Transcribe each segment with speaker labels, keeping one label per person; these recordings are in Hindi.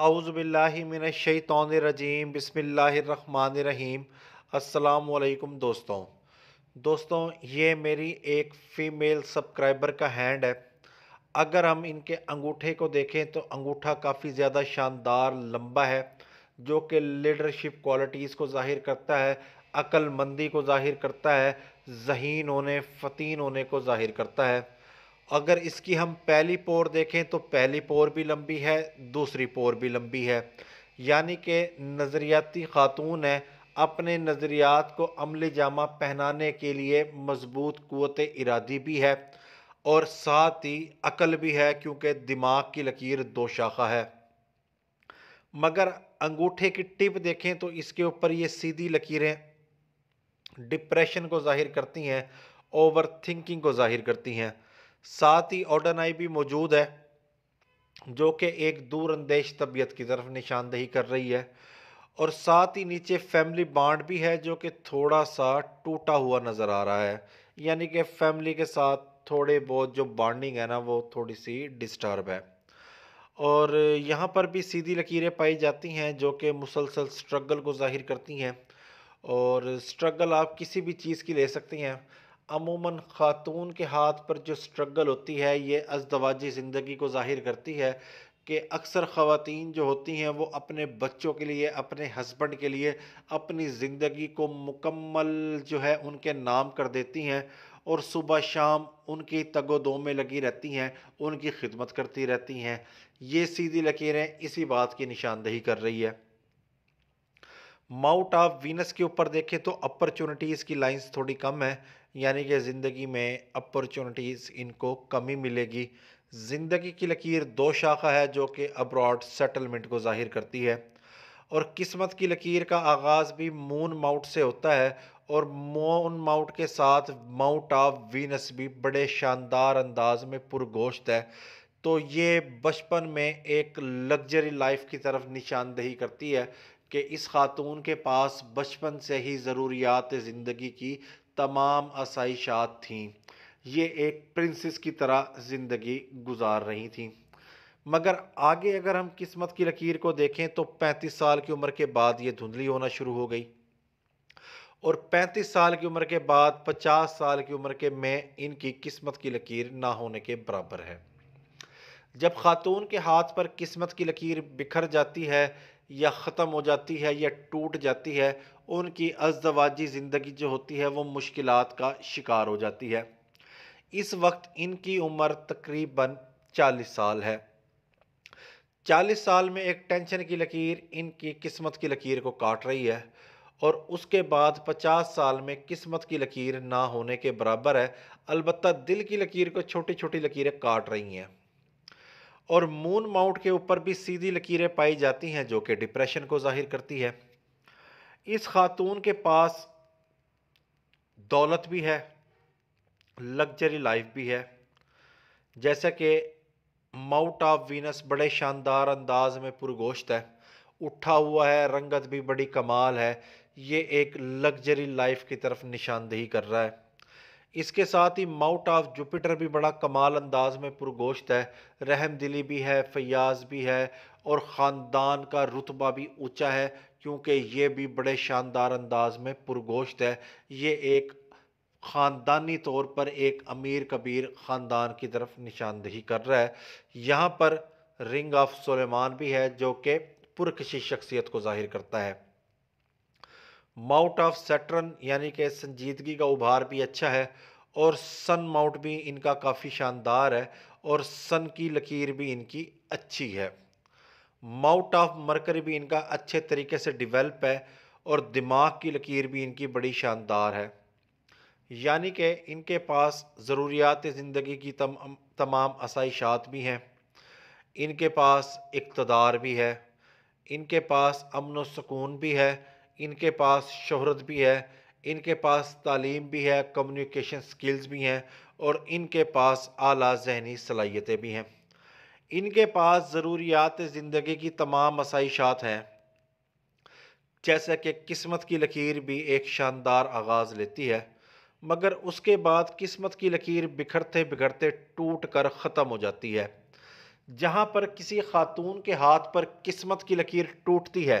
Speaker 1: आउज़बिल्लिमिनशैतरजीम बसमीम अल्लाम दोस्तों दोस्तों ये मेरी एक फ़ीमेल सब्सक्राइबर का हैंड है अगर हम इनके अंगूठे को देखें तो अंगूठा काफ़ी ज़्यादा शानदार लंबा है जो कि लीडरशिप क्वालिटीज़ को ज़ाहिर करता है अक्लमंदी को ज़ाहिर करता है जहीन होने फ़तीन होने को ज़ाहिर करता है अगर इसकी हम पहली पोर देखें तो पहली पोर भी लंबी है दूसरी पोर भी लंबी है यानी कि नज़रियाती ख़ातून है अपने नज़रियात को अमल जामा पहनाने के लिए मजबूत क़वत इरादी भी है और साथ ही अकल भी है क्योंकि दिमाग की लकीर दो शाखा है मगर अंगूठे की टिप देखें तो इसके ऊपर ये सीधी लकीरें डिप्रेशन को ज़ाहिर करती हैं ओवर थिंकिंग को ज़ाहिर करती हैं साथ ही आई भी मौजूद है जो कि एक अंदेश तबीयत की तरफ निशानदेही कर रही है और साथ ही नीचे फैमिली बाड भी है जो कि थोड़ा सा टूटा हुआ नज़र आ रहा है यानी कि फैमिली के साथ थोड़े बहुत जो बॉन्डिंग है ना वो थोड़ी सी डिस्टर्ब है और यहाँ पर भी सीधी लकीरें पाई जाती हैं जो कि मुसलसल स्ट्रगल को जाहिर करती हैं और स्ट्रगल आप किसी भी चीज़ की ले सकती हैं अमूमन ख़ातून के हाथ पर जो स्ट्रगल होती है ये अजदवाजी ज़िंदगी को ज़ाहिर करती है कि अक्सर ख़वातीन जो होती हैं वो अपने बच्चों के लिए अपने हस्बैंड के लिए अपनी ज़िंदगी को मुकम्मल जो है उनके नाम कर देती हैं और सुबह शाम उनकी तगोदो में लगी रहती हैं उनकी खिदमत करती रहती हैं ये सीधी लकीरें इसी बात की निशानदेही कर रही है माउट ऑफ वीनस के ऊपर देखें तो अपॉर्चुनिटीज़ की लाइंस थोड़ी कम है यानी कि ज़िंदगी में अपॉर्चुनिटीज़ इनको कमी मिलेगी ज़िंदगी की लकीर दो शाखा है जो कि अब्रॉड सेटलमेंट को ज़ाहिर करती है और किस्मत की लकीर का आगाज़ भी मून माउट से होता है और मून माउट के साथ माउट ऑफ वीनस भी बड़े शानदार अंदाज में पुरगोश्त है तो ये बचपन में एक लग्जरी लाइफ की तरफ निशानदेही करती है कि इस खातून के पास बचपन से ही ज़रूरियात ज़िंदगी की तमाम आसाइशात थीं ये एक प्रिंसेस की तरह ज़िंदगी गुजार रही थी मगर आगे अगर हम किस्मत की लकीर को देखें तो पैंतीस साल की उम्र के बाद ये धुंधली होना शुरू हो गई और पैंतीस साल की उम्र के बाद पचास साल की उम्र के में इनकी किस्मत की लकीर ना होने के बराबर है जब खातून के हाथ पर किस्मत की लकीर बिखर जाती है या ख़त्म हो जाती है या टूट जाती है उनकी अजदवाजी ज़िंदगी जो होती है वो मुश्किल का शिकार हो जाती है इस वक्त इनकी उम्र तकरीबन चालीस साल है चालीस साल में एक टेंशन की लकीर इनकी किस्मत की लकीर को काट रही है और उसके बाद पचास साल में किस्मत की लकीर ना होने के बराबर है अलबत्त दिल की लकीर को छोटी छोटी लकीरें काट रही हैं और मून माउंट के ऊपर भी सीधी लकीरें पाई जाती हैं जो कि डिप्रेशन को जाहिर करती है इस खातून के पास दौलत भी है लग्जरी लाइफ भी है जैसा कि माउंट ऑफ वीनस बड़े शानदार अंदाज में पुरगोश्त है उठा हुआ है रंगत भी बड़ी कमाल है ये एक लग्जरी लाइफ की तरफ निशानदेही कर रहा है इसके साथ ही माउट ऑफ जुपिटर भी बड़ा कमाल अंदाज में पुरगोश्त है रहम दिली भी है फयाज भी है और ख़ानदान का रुतबा भी ऊँचा है क्योंकि ये भी बड़े शानदार अंदाज में पुरगोश्त है ये एक ख़ानदानी तौर पर एक अमीर कबीर ख़ानदान की तरफ निशानदही कर रहा है यहाँ पर रिंग ऑफ सुलेमान भी है जो कि पुरकशी शख्सियत को जाहिर करता है माउंट ऑफ सेटरन यानी कि संजीदगी का उभार भी अच्छा है और सन माउंट भी इनका काफ़ी शानदार है और सन की लकीर भी इनकी अच्छी है माउंट ऑफ मरकर भी इनका अच्छे तरीके से डिवेलप है और दिमाग की लकीर भी इनकी बड़ी शानदार है यानी कि इनके पास ज़रूरियात ज़िंदगी की तम, तमाम आसाइशात भी हैं इनके पास इकतदार भी है इनके पास अमन सकून भी है इनके पास शहरत भी है इनके पास तालीम भी है कम्युनिकेशन स्किल्स भी हैं और इनके पास आला जहनी सलाहियतें भी हैं इनके पास ज़रूरियात ज़िंदगी की तमाम आसाइशात हैं जैसे कि किस्मत की लकीर भी एक शानदार आगाज़ लेती है मगर उसके बाद किस्मत की लकीर बिखरते बिखरते टूट कर ख़त्म हो जाती है जहाँ पर किसी खातून के हाथ पर किस्मत की लकीर टूटती है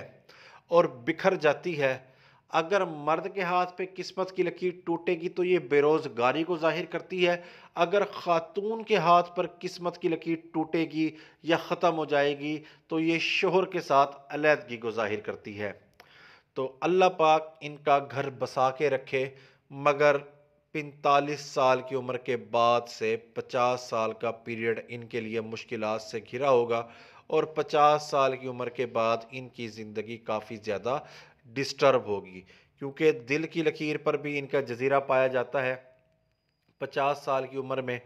Speaker 1: और बिखर जाती है अगर मर्द के हाथ पे किस्मत की लकीर टूटेगी तो ये बेरोज़गारी को जाहिर करती है अगर ख़ातून के हाथ पर किस्मत की लकीर टूटेगी या ख़त्म हो जाएगी तो ये शोहर के साथ अलीहदगी को जाहिर करती है तो अल्लाह पाक इनका घर बसा के रखे मगर पैंतालीस साल की उम्र के बाद से पचास साल का पीरियड इनके लिए मुश्किल से घिरा होगा और 50 साल की उम्र के बाद इनकी ज़िंदगी काफ़ी ज़्यादा डिस्टर्ब होगी क्योंकि दिल की लकीर पर भी इनका जजीरा पाया जाता है 50 साल की उम्र में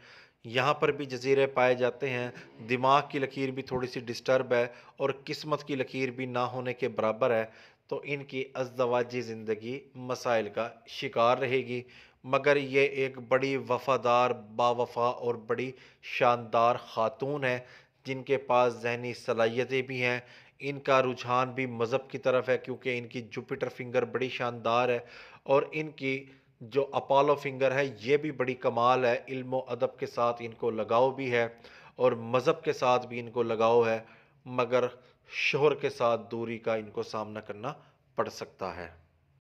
Speaker 1: यहाँ पर भी जजीरे पाए जाते हैं दिमाग की लकीर भी थोड़ी सी डिस्टर्ब है और किस्मत की लकीर भी ना होने के बराबर है तो इनकी अजदवाजी ज़िंदगी मसाइल का शिकार रहेगी मगर ये एक बड़ी वफ़ादार बावफ़ा और बड़ी शानदार ख़ातून है जिनके पास जहनी सलाहियतें भी हैं इनका रुझान भी मज़हब की तरफ है क्योंकि इनकी जुपिटर फिंगर बड़ी शानदार है और इनकी जो अपालो फिंगर है ये भी बड़ी कमाल है इल्म अदब के साथ इनको लगाव भी है और मज़हब के साथ भी इनको लगाव है मगर शोहर के साथ दूरी का इनको सामना करना पड़ सकता है